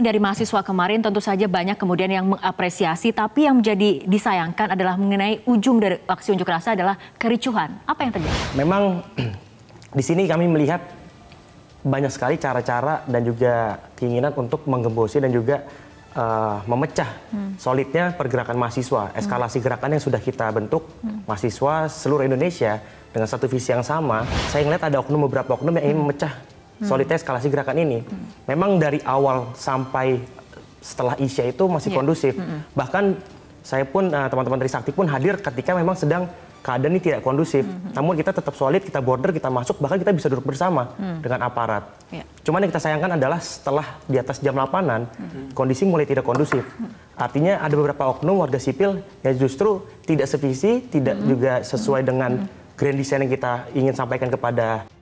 dari mahasiswa kemarin tentu saja banyak kemudian yang mengapresiasi, tapi yang menjadi disayangkan adalah mengenai ujung dari aksi unjuk rasa adalah kericuhan. Apa yang terjadi? Memang di sini kami melihat banyak sekali cara-cara dan juga keinginan untuk menggembosi dan juga uh, memecah hmm. solidnya pergerakan mahasiswa, hmm. eskalasi hmm. gerakan yang sudah kita bentuk hmm. mahasiswa seluruh Indonesia dengan satu visi yang sama. Saya melihat ada oknum beberapa oknum yang ingin hmm. memecah solidnya eskalasi gerakan ini memang dari awal sampai setelah Isya itu masih yeah. kondusif. -hmm. Bahkan saya pun eh, teman-teman dari Sakti pun hadir ketika memang sedang keadaan ini tidak kondusif. -hmm. Namun kita tetap solid, kita border, kita masuk, bahkan kita bisa duduk bersama mm. dengan aparat. Yeah. Cuman yang kita sayangkan adalah setelah di atas jam 8 -hmm. kondisi mulai tidak kondusif. -hmm. Artinya ada beberapa oknum warga sipil yang justru tidak sevisi, tidak -hmm. juga sesuai -hmm. dengan grand design yang kita ingin sampaikan kepada